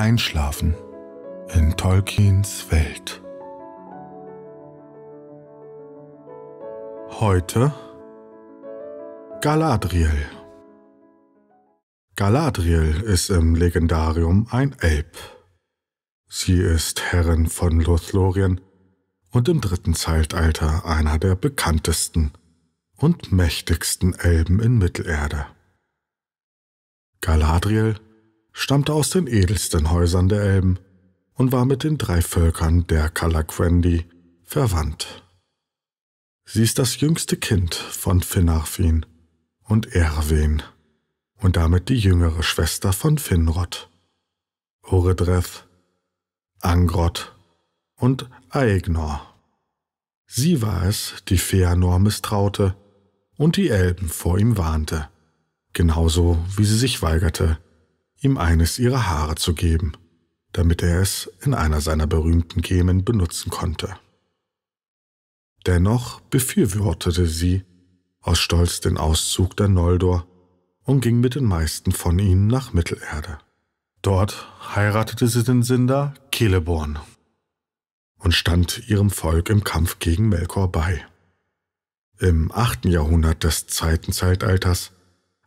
Einschlafen in Tolkiens Welt. Heute Galadriel. Galadriel ist im Legendarium ein Elb. Sie ist Herrin von Lothlorien und im dritten Zeitalter einer der bekanntesten und mächtigsten Elben in Mittelerde. Galadriel stammte aus den edelsten Häusern der Elben und war mit den drei Völkern der Kalaquendi verwandt. Sie ist das jüngste Kind von Finarfin und Erwin und damit die jüngere Schwester von Finrod, Oredreth, Angrod und Aegnor. Sie war es, die Feanor misstraute und die Elben vor ihm warnte, genauso wie sie sich weigerte, ihm eines ihrer Haare zu geben, damit er es in einer seiner berühmten Gemen benutzen konnte. Dennoch befürwortete sie aus Stolz den Auszug der Noldor und ging mit den meisten von ihnen nach Mittelerde. Dort heiratete sie den Sinder Celeborn und stand ihrem Volk im Kampf gegen Melkor bei. Im achten Jahrhundert des zweiten Zeitalters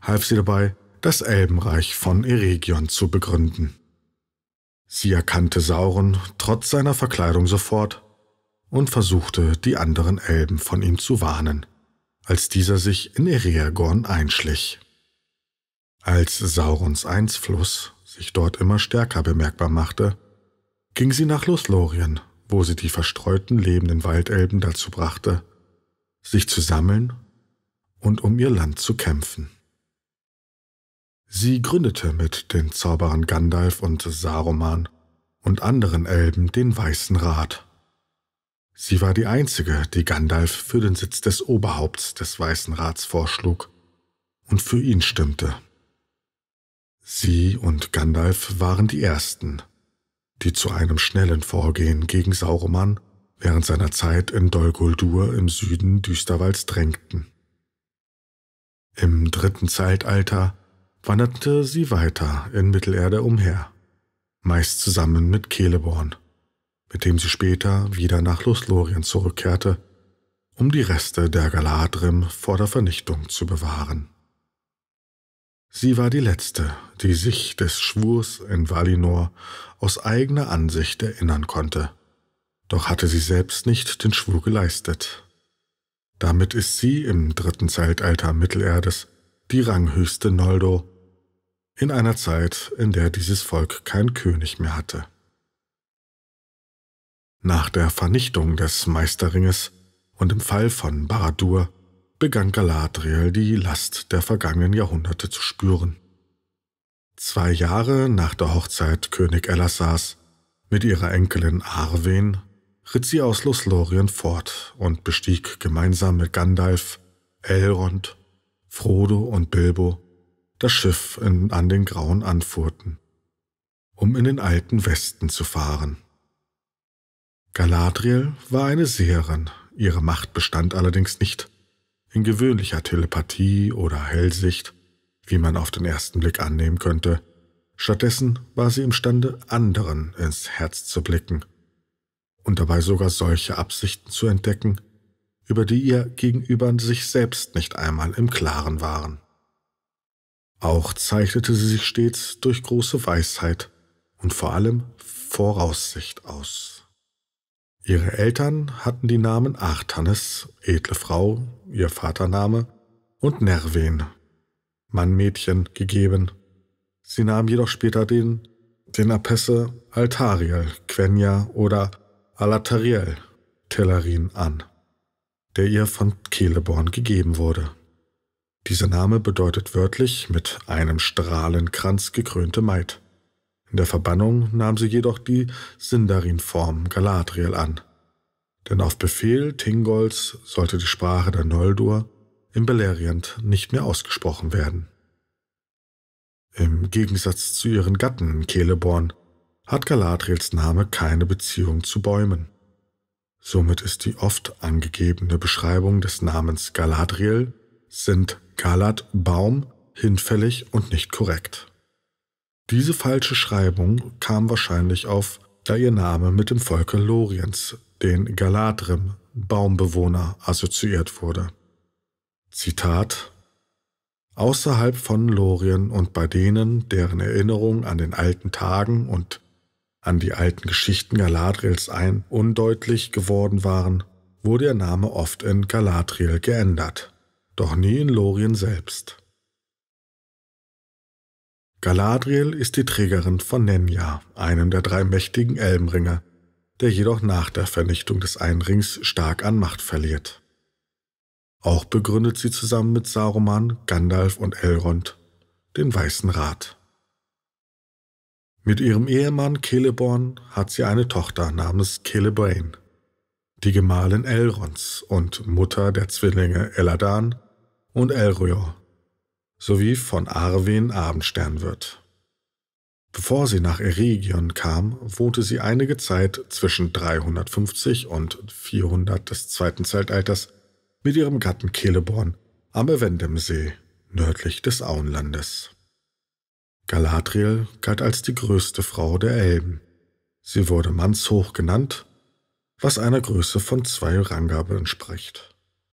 half sie dabei, das Elbenreich von Eregion zu begründen. Sie erkannte Sauron trotz seiner Verkleidung sofort und versuchte, die anderen Elben von ihm zu warnen, als dieser sich in Ereagorn einschlich. Als Saurons Einfluss sich dort immer stärker bemerkbar machte, ging sie nach Loslorien, wo sie die verstreuten lebenden Waldelben dazu brachte, sich zu sammeln und um ihr Land zu kämpfen. Sie gründete mit den Zauberern Gandalf und Saruman und anderen Elben den Weißen Rat. Sie war die einzige, die Gandalf für den Sitz des Oberhaupts des Weißen Rats vorschlug und für ihn stimmte. Sie und Gandalf waren die Ersten, die zu einem schnellen Vorgehen gegen Saruman während seiner Zeit in Dol Guldur im Süden Düsterwalds drängten. Im dritten Zeitalter wanderte sie weiter in Mittelerde umher, meist zusammen mit Celeborn, mit dem sie später wieder nach Lothlorien zurückkehrte, um die Reste der Galadrim vor der Vernichtung zu bewahren. Sie war die Letzte, die sich des Schwurs in Valinor aus eigener Ansicht erinnern konnte, doch hatte sie selbst nicht den Schwur geleistet. Damit ist sie im dritten Zeitalter Mittelerdes die ranghöchste Noldo in einer Zeit, in der dieses Volk kein König mehr hatte. Nach der Vernichtung des Meisterringes und im Fall von Baradur begann Galadriel die Last der vergangenen Jahrhunderte zu spüren. Zwei Jahre nach der Hochzeit König Elassars mit ihrer Enkelin Arwen ritt sie aus Lothlorien fort und bestieg gemeinsam mit Gandalf, Elrond, Frodo und Bilbo das Schiff in, an den grauen Anfurten, um in den alten Westen zu fahren. Galadriel war eine Seherin, ihre Macht bestand allerdings nicht in gewöhnlicher Telepathie oder Hellsicht, wie man auf den ersten Blick annehmen könnte. Stattdessen war sie imstande, anderen ins Herz zu blicken und dabei sogar solche Absichten zu entdecken, über die ihr gegenüber sich selbst nicht einmal im Klaren waren. Auch zeichnete sie sich stets durch große Weisheit und vor allem Voraussicht aus. Ihre Eltern hatten die Namen Artanes, edle Frau, ihr Vatername, und Nerven, Mannmädchen, gegeben. Sie nahm jedoch später den, den Apesse Altariel, Quenya oder Alatariel, Tellerin an, der ihr von Celeborn gegeben wurde. Dieser Name bedeutet wörtlich mit einem Strahlenkranz gekrönte Maid. In der Verbannung nahm sie jedoch die Sindarin-Form Galadriel an. Denn auf Befehl Tingols sollte die Sprache der Noldor im Beleriand nicht mehr ausgesprochen werden. Im Gegensatz zu ihren Gatten in Celeborn hat Galadriels Name keine Beziehung zu Bäumen. Somit ist die oft angegebene Beschreibung des Namens Galadriel sind Galat Baum hinfällig und nicht korrekt. Diese falsche Schreibung kam wahrscheinlich auf, da ihr Name mit dem Volke Loriens, den Galadrim, Baumbewohner, assoziiert wurde. Zitat Außerhalb von Lorien und bei denen, deren Erinnerung an den alten Tagen und an die alten Geschichten Galadriels ein undeutlich geworden waren, wurde ihr Name oft in Galadriel geändert doch nie in Lorien selbst. Galadriel ist die Trägerin von Nenja, einem der drei mächtigen Elbenringe, der jedoch nach der Vernichtung des Einrings stark an Macht verliert. Auch begründet sie zusammen mit Saruman, Gandalf und Elrond den Weißen Rat. Mit ihrem Ehemann Celeborn hat sie eine Tochter namens Celebrain, die Gemahlin Elronds und Mutter der Zwillinge Eladan und Elryor sowie von Arwen Abendsternwirt. Bevor sie nach Eregion kam, wohnte sie einige Zeit zwischen 350 und 400 des zweiten Zeitalters mit ihrem Gatten Celeborn am Evendemsee, nördlich des Auenlandes. Galadriel galt als die größte Frau der Elben. Sie wurde mannshoch genannt, was einer Größe von zwei Rangabe entspricht.